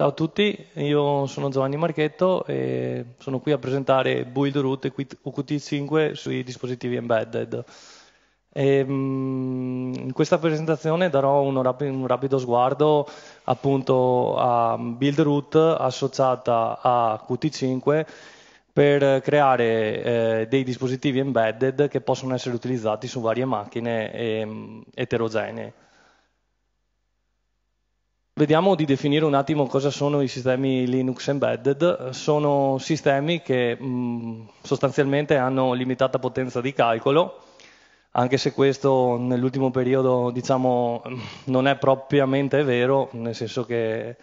Ciao a tutti, io sono Giovanni Marchetto e sono qui a presentare Build Root e Qt5 sui dispositivi embedded. E, ehm, in questa presentazione darò un, rapido, un rapido sguardo appunto a Build Root associata a Qt5 per creare eh, dei dispositivi embedded che possono essere utilizzati su varie macchine eh, eterogenee. Vediamo di definire un attimo cosa sono i sistemi Linux embedded. Sono sistemi che mh, mm, sostanzialmente hanno limitata potenza di calcolo, anche se questo nell'ultimo periodo diciamo, mm, non è propriamente vero, nel senso che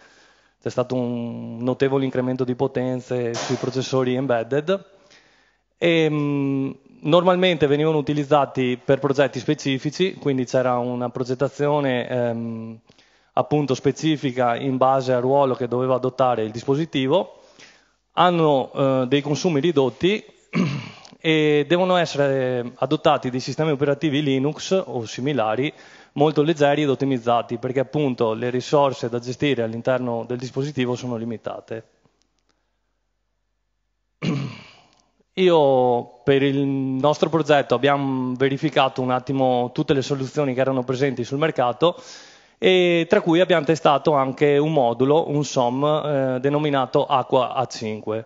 c'è stato un notevole incremento di potenze sui processori embedded. E, mh, mm, normalmente venivano utilizzati per progetti specifici, quindi c'era una progettazione... Ehm, appunto specifica in base al ruolo che doveva adottare il dispositivo, hanno eh, dei consumi ridotti e devono essere adottati dei sistemi operativi Linux o similari molto leggeri ed ottimizzati perché appunto le risorse da gestire all'interno del dispositivo sono limitate. Io per il nostro progetto abbiamo verificato un attimo tutte le soluzioni che erano presenti sul mercato e tra cui abbiamo testato anche un modulo, un SOM, eh, denominato Aqua A5.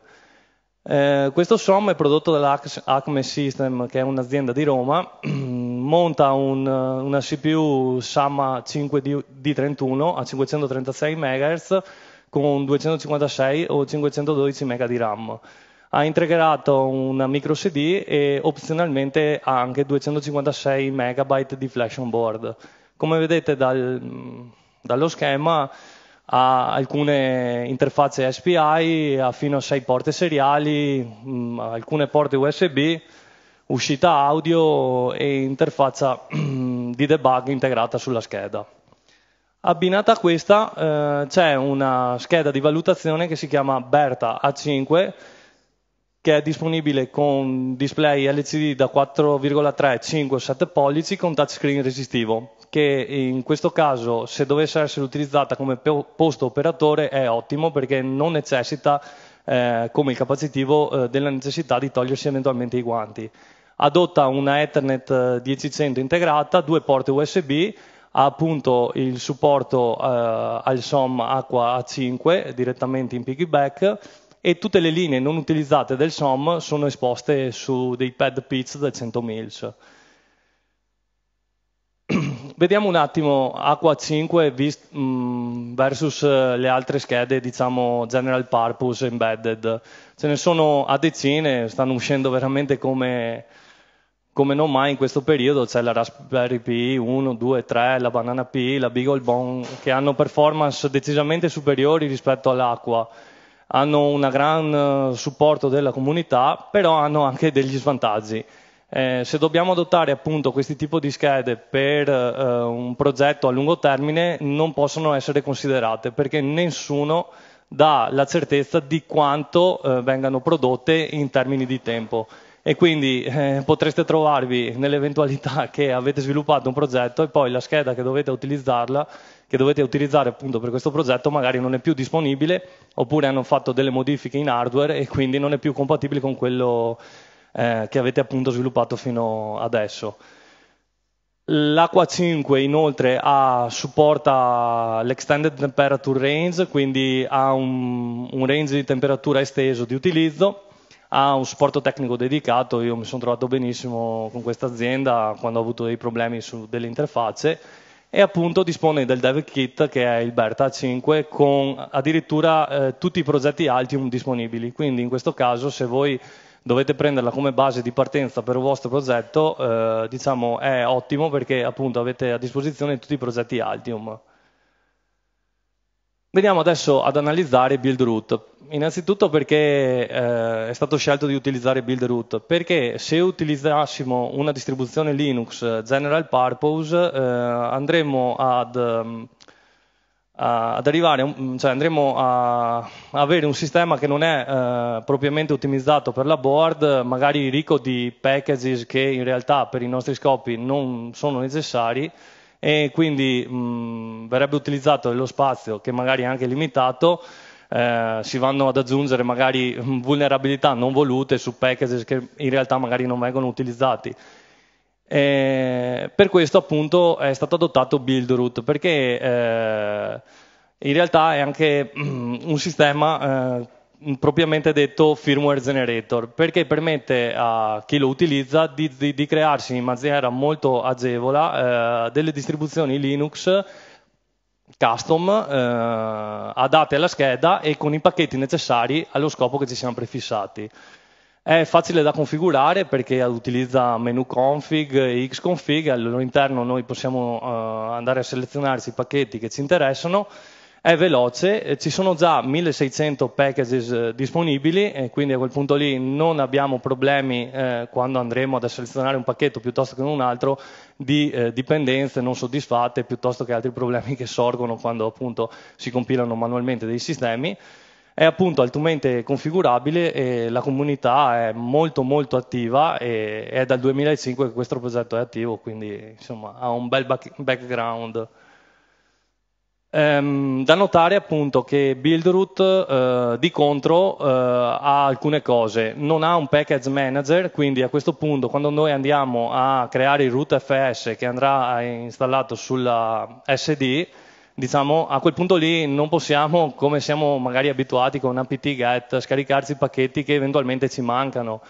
Eh, questo SOM è prodotto dall'Acme System, che è un'azienda di Roma, monta un, eh, una CPU SAMA 5D31 a 536 MHz con 256 o 512 MB di RAM. Ha integrato una micro CD e opzionalmente ha anche 256 MB di flash on board. Come vedete dal, dallo schema ha alcune interfacce SPI, ha fino a 6 porte seriali, mh, mm, alcune porte USB, uscita audio e interfaccia mm, di debug integrata sulla scheda. Abbinata a questa eh, c'è una scheda di valutazione che si chiama Berta A5 che è disponibile con display LCD da 4,3, 5, 7 pollici con touchscreen resistivo, che in questo caso se dovesse essere utilizzata come posto operatore è ottimo perché non necessita eh, come il capacitivo eh, della necessità di togliersi eventualmente i guanti. Adotta una Ethernet 10.100 eh, integrata, due porte USB, ha appunto il supporto eh, al SOM Aqua A5 direttamente in piggyback e tutte le linee non utilizzate del SOM sono esposte su dei pad pitch da 100 mils. Vediamo un attimo Aqua 5 vist, mh, mm, versus eh, le altre schede, diciamo general purpose embedded. Ce ne sono a decine, stanno uscendo veramente come, come non mai in questo periodo c'è la Raspberry Pi 1, 2, 3, la Banana Pi, la BeagleBone, che hanno performance decisamente superiori rispetto all'Aqua hanno un gran eh, supporto della comunità, però hanno anche degli svantaggi. Eh, se dobbiamo adottare appunto questi tipi di schede per eh, un progetto a lungo termine non possono essere considerate perché nessuno dà la certezza di quanto eh, vengano prodotte in termini di tempo e quindi eh, potreste trovarvi nell'eventualità che avete sviluppato un progetto e poi la scheda che dovete utilizzarla che dovete utilizzare appunto per questo progetto magari non è più disponibile oppure hanno fatto delle modifiche in hardware e quindi non è più compatibile con quello eh, che avete appunto sviluppato fino adesso. L'Aqua 5 inoltre ha, supporta l'extended temperature range, quindi ha un, un range di temperatura esteso di utilizzo ha un supporto tecnico dedicato, io mi sono trovato benissimo con questa azienda quando ho avuto dei problemi su delle interfacce e appunto dispone del dev kit che è il Berta 5 con addirittura eh, tutti i progetti Altium disponibili. Quindi in questo caso se voi dovete prenderla come base di partenza per il vostro progetto, eh, diciamo è ottimo perché appunto avete a disposizione tutti i progetti Altium. Veniamo adesso ad analizzare BuildRoot. Innanzitutto perché eh, è stato scelto di utilizzare BuildRoot? Perché se utilizzassimo una distribuzione Linux eh, general purpose eh, andremmo ad, mm, ad arrivare, mm, cioè andremo a avere un sistema che non è eh, propriamente ottimizzato per la board, magari ricco di packages che in realtà per i nostri scopi non sono necessari e quindi mh, verrebbe utilizzato lo spazio che magari è anche limitato, eh, si vanno ad aggiungere magari vulnerabilità non volute su packages che in realtà magari non vengono utilizzati. E per questo appunto è stato adottato BuildRoot perché eh, in realtà è anche un sistema eh, Mm, propriamente detto firmware generator perché permette a chi lo utilizza di, di, di crearsi in maniera molto agevole eh, delle distribuzioni Linux custom eh, adatte alla scheda e con i pacchetti necessari allo scopo che ci siamo prefissati. È facile da configurare perché utilizza menu config e xconfig, all'interno noi possiamo eh, andare a selezionarci i pacchetti che ci interessano è veloce, eh, ci sono già 1600 packages eh, disponibili e quindi a quel punto lì non abbiamo problemi eh, quando andremo ad selezionare un pacchetto piuttosto che un altro di eh, dipendenze non soddisfatte piuttosto che altri problemi che sorgono quando appunto si compilano manualmente dei sistemi. È appunto altamente configurabile e la comunità è molto molto attiva e è dal 2005 che questo progetto è attivo, quindi insomma ha un bel back- background. Ehm, da notare appunto che Buildroot eh, di contro eh, ha alcune cose, non ha un package manager, quindi a questo punto quando noi andiamo a creare il root FS che andrà eh, installato sulla SD, diciamo a quel punto lì non possiamo, come siamo magari abituati con apt get, scaricarci i pacchetti che eventualmente ci mancano.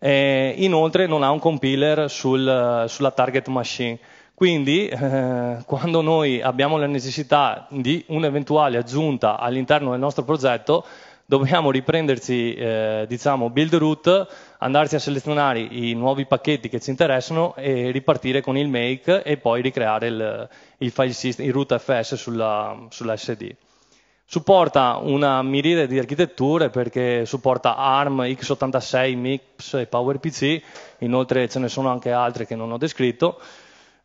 Eh, inoltre non ha un compiler sul, sulla target machine. Quindi eh, quando noi abbiamo la necessità di un'eventuale aggiunta all'interno del nostro progetto, dobbiamo riprenderci eh, diciamo build root, andarci a selezionare i nuovi pacchetti che ci interessano e ripartire con il make e poi ricreare il, il file system, il root FS sulla, sulla supporta una miriade di architetture perché supporta ARM, x86, MIPS e PowerPC, inoltre ce ne sono anche altre che non ho descritto.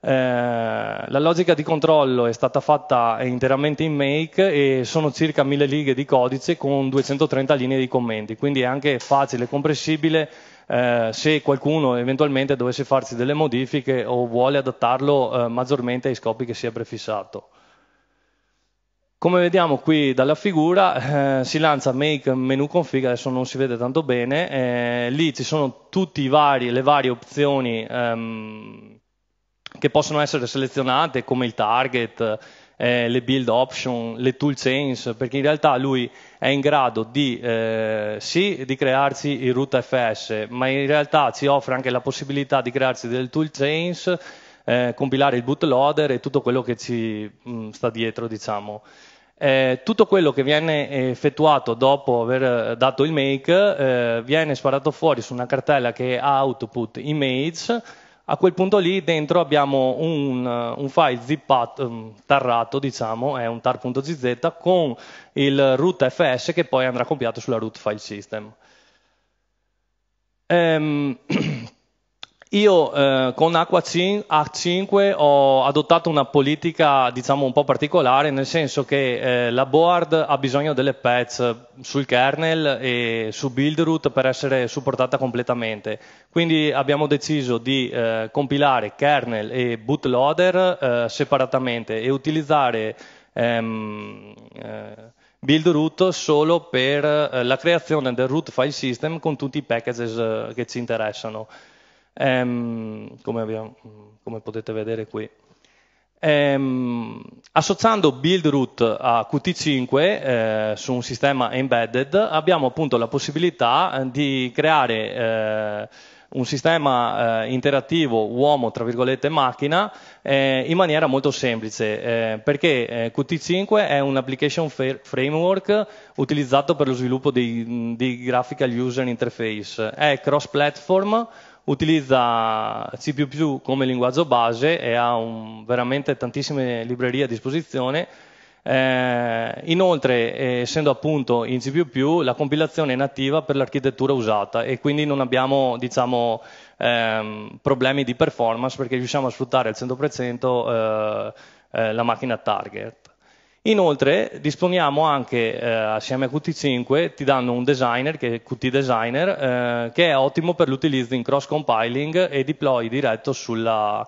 Eh, la logica di controllo è stata fatta interamente in make e sono circa 1000 righe di codice con 230 linee di commenti, quindi è anche facile, e comprensibile eh, se qualcuno eventualmente dovesse farsi delle modifiche o vuole adattarlo eh, maggiormente ai scopi che si è prefissato. Come vediamo qui dalla figura eh, si lancia make menu config, adesso non si vede tanto bene, eh, lì ci sono tutte le varie opzioni ehm, che possono essere selezionate come il target, eh, le build option, le tool chains, perché in realtà lui è in grado di, eh, sì, di crearci il root FS, ma in realtà ci offre anche la possibilità di crearsi delle tool chains, eh, compilare il bootloader e tutto quello che ci mh, mm, sta dietro, diciamo. Eh, tutto quello che viene eh, effettuato dopo aver eh, dato il make eh, viene sparato fuori su una cartella che ha output image a quel punto lì dentro abbiamo un, un file zippato, um, tarrato, diciamo, è un tar.gz con il root fs che poi andrà compiato sulla root file system. Ehm... Io eh, con Acqua 5 ho adottato una politica diciamo un po' particolare, nel senso che eh, la board ha bisogno delle patch sul kernel e su buildroot per essere supportata completamente. Quindi abbiamo deciso di eh, compilare kernel e bootloader eh, separatamente e utilizzare ehm, eh, build root solo per eh, la creazione del root file system con tutti i packages che ci interessano ehm, come, abbiamo, come, potete vedere qui. Ehm, associando build root a Qt5 eh, su un sistema embedded abbiamo appunto la possibilità eh, di creare eh, un sistema eh, interattivo uomo tra virgolette macchina eh, in maniera molto semplice eh, perché eh, Qt5 è un application framework utilizzato per lo sviluppo di, di graphical user interface è cross platform utilizza C++ come linguaggio base e ha un, veramente tantissime librerie a disposizione. Eh, inoltre, eh, essendo appunto in C++, la compilazione è nativa per l'architettura usata e quindi non abbiamo, diciamo, ehm, problemi di performance perché riusciamo a sfruttare al 100% eh, eh, la macchina target. Inoltre disponiamo anche, eh, assieme a Qt5, ti danno un designer, che è Qt Designer, eh, che è ottimo per l'utilizzo in cross-compiling e deploy diretto sulla,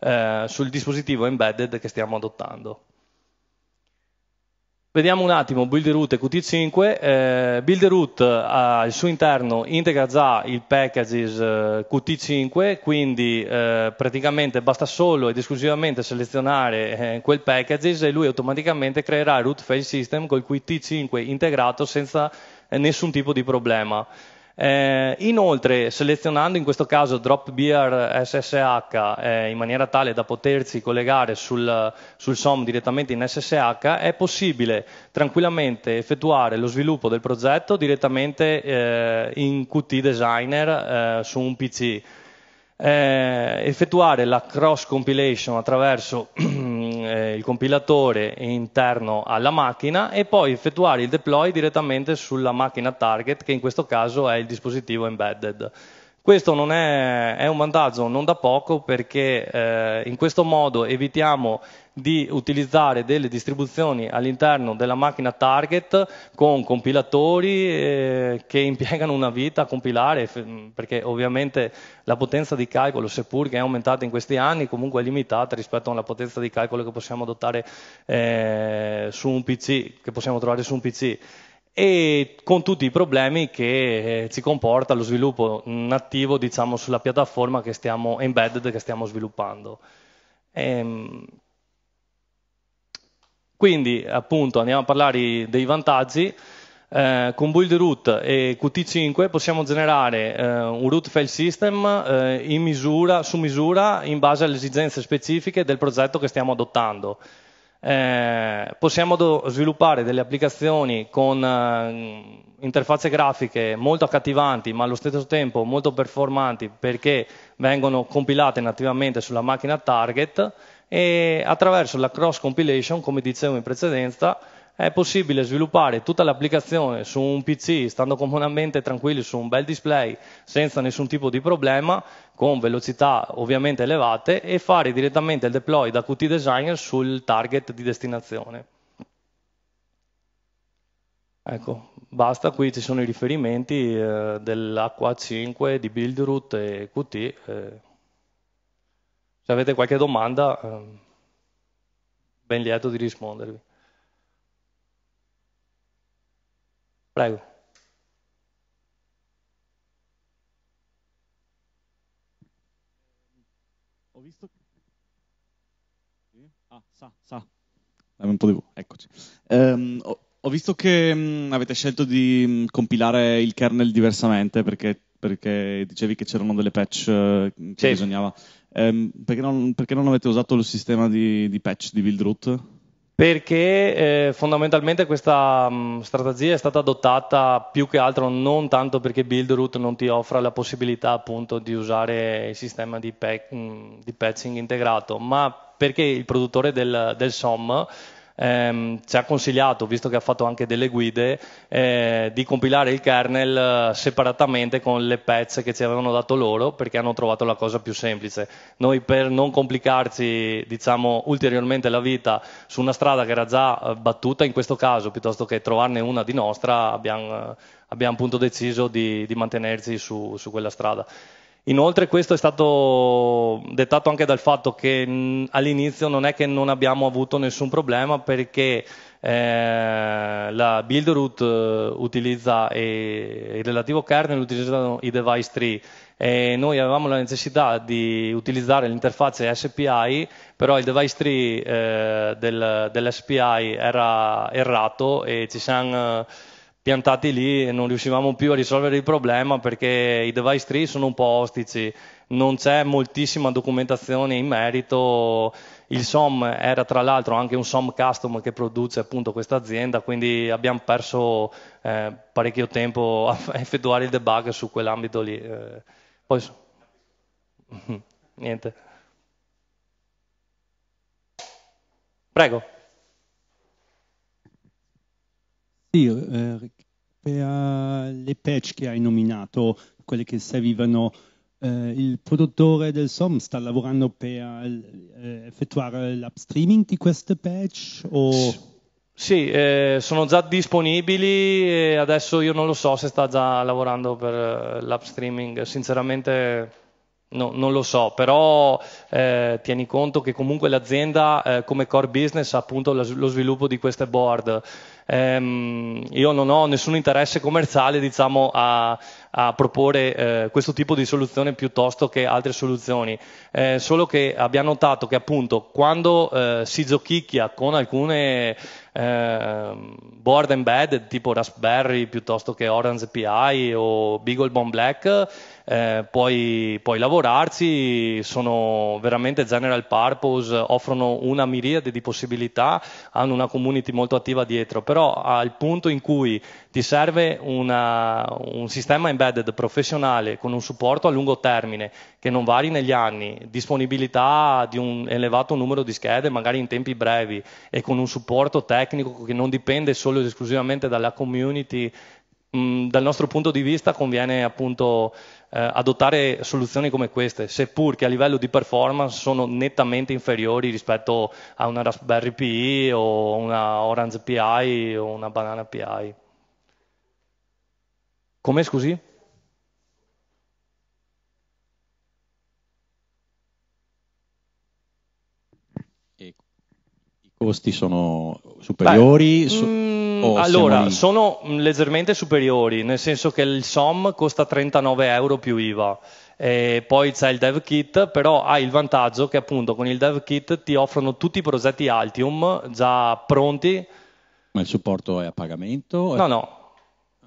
eh, sul dispositivo embedded che stiamo adottando. Vediamo un attimo Builderoot e Qt5. Eh, Builderoot eh, al suo interno integra già il packages eh, Qt5, quindi eh, praticamente basta solo ed esclusivamente selezionare eh, quel packages e lui automaticamente creerà il root file system col Qt5 integrato senza eh, nessun tipo di problema. Eh, inoltre, selezionando in questo caso Drop Beer SSH eh, in maniera tale da potersi collegare sul, sul, SOM direttamente in SSH, è possibile tranquillamente effettuare lo sviluppo del progetto direttamente eh, in Qt Designer eh, su un PC. Eh, effettuare la cross compilation attraverso eh, il compilatore interno alla macchina e poi effettuare il deploy direttamente sulla macchina target, che in questo caso è il dispositivo embedded. Questo è, è, un vantaggio non da poco perché eh, in questo modo evitiamo di utilizzare delle distribuzioni all'interno della macchina target con compilatori eh, che impiegano una vita a compilare mm, perché ovviamente la potenza di calcolo seppur che è aumentata in questi anni comunque è limitata rispetto alla potenza di calcolo che possiamo adottare eh, su un PC, che possiamo trovare su un PC e con tutti i problemi che ci eh, comporta lo sviluppo nativo diciamo, sulla piattaforma che stiamo, embedded che stiamo sviluppando. Ehm, quindi appunto andiamo a parlare dei vantaggi. Eh, con Build Root e Qt5 possiamo generare eh, un root file system eh, misura, su misura in base alle esigenze specifiche del progetto che stiamo adottando. Eh, possiamo do- sviluppare delle applicazioni con eh, interfacce grafiche molto accattivanti, ma allo stesso tempo molto performanti perché vengono compilate nativamente sulla macchina target e attraverso la cross compilation, come dicevo in precedenza, è possibile sviluppare tutta l'applicazione su un PC, stando comunemente tranquilli su un bel display, senza nessun tipo di problema, con velocità ovviamente elevate, e fare direttamente il deploy da Qt Designer sul target di destinazione. Ecco, basta, qui ci sono i riferimenti eh, dell'Aqua5, di BuildRoot e Qt. Eh. Se avete qualche domanda, eh, ben lieto di rispondervi. Prego. Ho visto... Ah, sa, sa. Dammi un po' di voi, eccoci. Um, ho, ho, visto che um, avete scelto di um, compilare il kernel diversamente perché, perché dicevi che c'erano delle patch uh, che sì. bisognava. Ehm, perché non, perché, non, avete usato il sistema di, di patch di build root? perché eh, fondamentalmente questa mh, mm, strategia è stata adottata più che altro non tanto perché Buildroot non ti offra la possibilità appunto di usare il sistema di, pack, mh, mm, di patching integrato, ma perché il produttore del, del SOM ehm, ci ha consigliato, visto che ha fatto anche delle guide, eh, di compilare il kernel eh, separatamente con le patch che ci avevano dato loro perché hanno trovato la cosa più semplice. Noi per non complicarci diciamo, ulteriormente la vita su una strada che era già eh, battuta in questo caso, piuttosto che trovarne una di nostra, abbiamo, eh, abbiamo appunto deciso di, di mantenerci su, su quella strada. Inoltre questo è stato dettato anche dal fatto che all'inizio non è che non abbiamo avuto nessun problema perché eh, la Buildroot eh, utilizza e il relativo kernel utilizzano i device tree e noi avevamo la necessità di utilizzare l'interfaccia SPI, però il device tree eh, del, dell'SPI era errato e ci siamo eh, piantati lì e non riuscivamo più a risolvere il problema perché i device tree sono un po' ostici, non c'è moltissima documentazione in merito. Il SOM era tra l'altro anche un SOM custom che produce appunto questa azienda, quindi abbiamo perso eh, parecchio tempo a effettuare il debug su quell'ambito lì. Eh, poi... Niente. Prego. Sì, eh, per eh, le patch che hai nominato, quelle che servivano, eh, il produttore del SOM sta lavorando per eh, effettuare l'upstreaming di queste patch? O... Sì, eh, sono già disponibili adesso io non lo so se sta già lavorando per eh, l'upstreaming, sinceramente no, non lo so, però eh, tieni conto che comunque l'azienda eh, come core business ha appunto lo sviluppo di queste board ehm, io non ho nessun interesse commerciale diciamo, a, a, proporre eh, questo tipo di soluzione piuttosto che altre soluzioni, eh, solo che abbiamo notato che appunto quando eh, si giochicchia con alcune ehm, board embedded tipo Raspberry piuttosto che Orange API o BeagleBone Black, eh, puoi, puoi, lavorarci, sono veramente general purpose, offrono una miriade di possibilità, hanno una community molto attiva dietro, però al punto in cui ti serve una, un sistema embedded professionale con un supporto a lungo termine che non vari negli anni, disponibilità di un elevato numero di schede, magari in tempi brevi, e con un supporto tecnico che non dipende solo ed esclusivamente dalla community Mm, dal nostro punto di vista conviene appunto eh, adottare soluzioni come queste, seppur che a livello di performance sono nettamente inferiori rispetto a una Raspberry PI o una Orange PI o una Banana PI. Come scusi? I costi sono superiori? Beh, su- mm, Mm. allora, sono mm, leggermente superiori, nel senso che il SOM costa 39 euro più IVA. E poi c'è il dev kit, però hai il vantaggio che appunto con il dev kit ti offrono tutti i progetti Altium già pronti. Ma il supporto è a pagamento? No, no.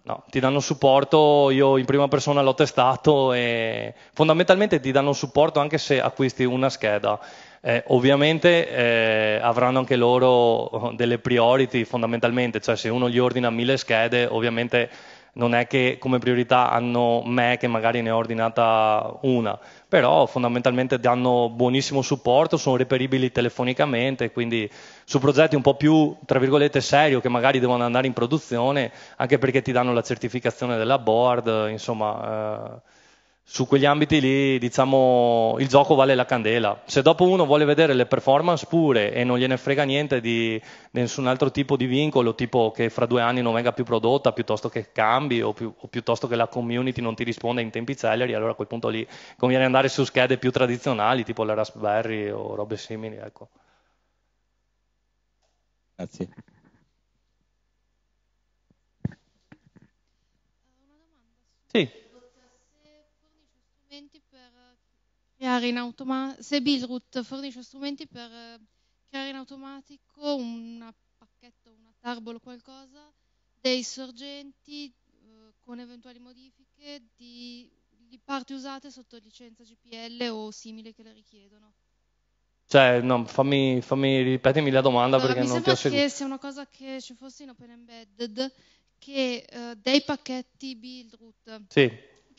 no. ti danno supporto, io in prima persona l'ho testato e fondamentalmente ti danno supporto anche se acquisti una scheda. Eh, ovviamente eh, avranno anche loro oh, delle priority fondamentalmente, cioè se uno gli ordina mille schede, ovviamente non è che come priorità hanno me che magari ne ho ordinata una, però fondamentalmente danno buonissimo supporto, sono reperibili telefonicamente, quindi su progetti un po' più, tra virgolette, serio che magari devono andare in produzione, anche perché ti danno la certificazione della board, insomma... Eh, su quegli ambiti lì, diciamo, il gioco vale la candela. Se dopo uno vuole vedere le performance pure e non gliene frega niente di nessun altro tipo di vincolo, tipo che fra due anni non venga più prodotta, piuttosto che cambi o, più, o piuttosto che la community non ti risponda in tempi celeri, allora a quel punto lì conviene andare su schede più tradizionali, tipo la Raspberry o robe simili, ecco. Grazie. Sì. creare in automatico, se Buildroot fornisce strumenti per eh, creare in automatico un pacchetto, una tarbol o qualcosa, dei sorgenti eh, con eventuali modifiche di, di, parti usate sotto licenza GPL o simili che le richiedono. Cioè, no, fammi, fammi ripetimi la domanda allora, perché non ti ho seguito. che sia una cosa che ci fosse in Open Embedded, che eh, dei pacchetti build root sì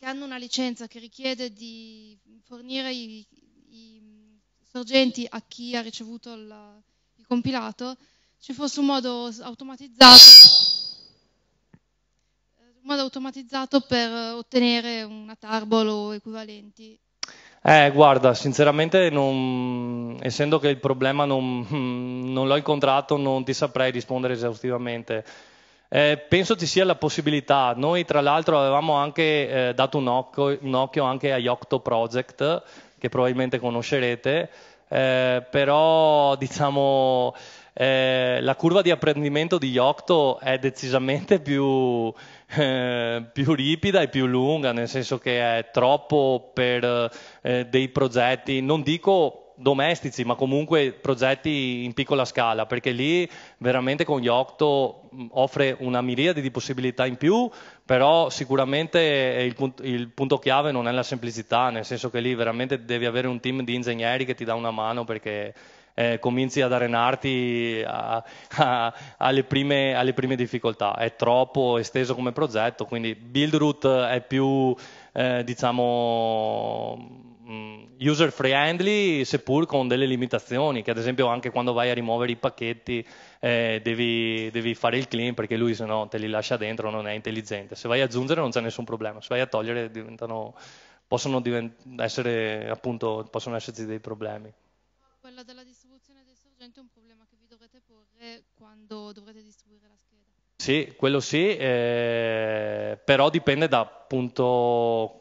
che hanno una licenza che richiede di fornire i, i sorgenti a chi ha ricevuto il, il compilato, ci fosse un modo automatizzato in modo automatizzato per ottenere una tarbol o equivalenti? Eh, guarda, sinceramente, non, essendo che il problema non, non l'ho incontrato, non ti saprei rispondere esaustivamente. Eh, penso ci sia la possibilità, noi tra l'altro avevamo anche eh, dato un occhio, un occhio, anche agli Octo Project, che probabilmente conoscerete, eh, però diciamo eh, la curva di apprendimento di Yocto è decisamente più, eh, più ripida e più lunga, nel senso che è troppo per eh, dei progetti, non dico domestici, ma comunque progetti in piccola scala, perché lì veramente con gli Octo offre una miriade di possibilità in più, però sicuramente il punto, il punto chiave non è la semplicità, nel senso che lì veramente devi avere un team di ingegneri che ti dà una mano perché eh, cominci ad arenarti a, a, alle, prime, alle, prime, difficoltà. È troppo esteso come progetto, quindi Buildroot è più, eh, diciamo, Mm, user friendly seppur con delle limitazioni che ad esempio anche quando vai a rimuovere i pacchetti eh, devi, devi, fare il clean perché lui se no te li lascia dentro non è intelligente se vai a aggiungere non c'è nessun problema se vai a togliere diventano, possono, divent- essere, appunto, possono esserci dei problemi quella della distribuzione dei sorgenti è un problema che vi dovrete porre quando dovrete distribuire la scheda sì, quello sì, eh, però dipende da appunto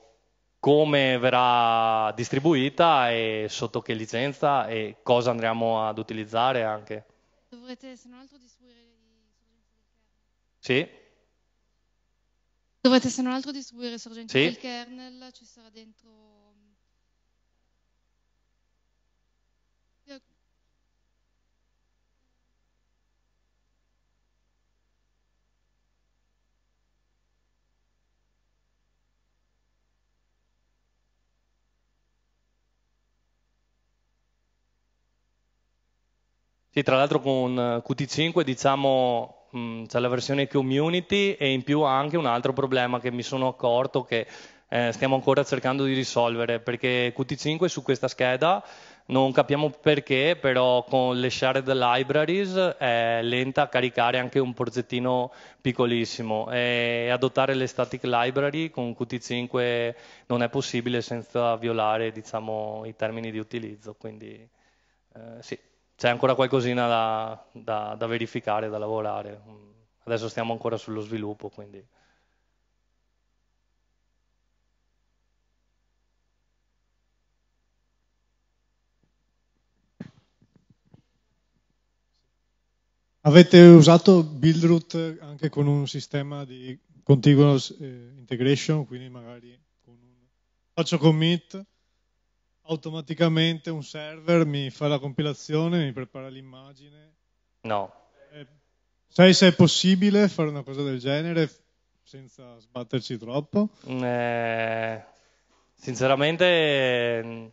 come verrà distribuita e sotto che licenza e cosa andremo ad utilizzare anche. Dovrete se non altro distribuire Sì. Dovrete se non altro distribuire sorgenti sì. del kernel, ci sarà dentro E tra l'altro con eh, Qt5 diciamo mm, c'è la versione community e in più anche un altro problema che mi sono accorto che eh, stiamo ancora cercando di risolvere perché Qt5 su questa scheda non capiamo perché, però con le shared libraries è lenta a caricare anche un progettino piccolissimo e adottare le static library con Qt5 non è possibile senza violare diciamo, i termini di utilizzo, quindi eh, sì c'è ancora qualcosina da, da, da, verificare, da lavorare. Adesso stiamo ancora sullo sviluppo, quindi. Avete usato Buildroot anche con un sistema di continuous eh, integration, quindi magari con un... faccio commit automaticamente un server mi fa la compilazione, mi prepara l'immagine? No. Eh, sai se è possibile fare una cosa del genere senza sbatterci troppo? Eh, sinceramente, mm,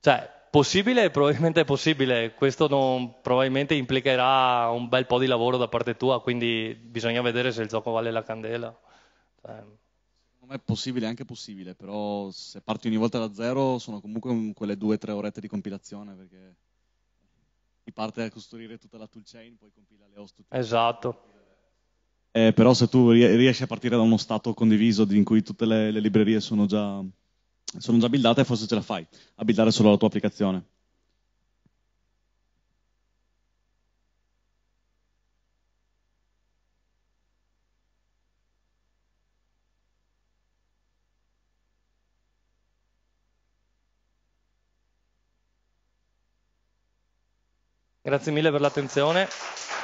cioè, possibile probabilmente è possibile, questo non, probabilmente implicherà un bel po' di lavoro da parte tua, quindi bisogna vedere se il gioco vale la candela. Cioè, è possibile, è anche possibile, però se parti ogni volta da zero sono comunque quelle due o tre orette di compilazione perché ti parte a costruire tutta la toolchain, poi compila le host toolchain. Esatto. Eh, però se tu riesci a partire da uno stato condiviso in cui tutte le, le librerie sono già, sono già buildate, forse ce la fai a buildare solo la tua applicazione. Grazie mille per l'attenzione.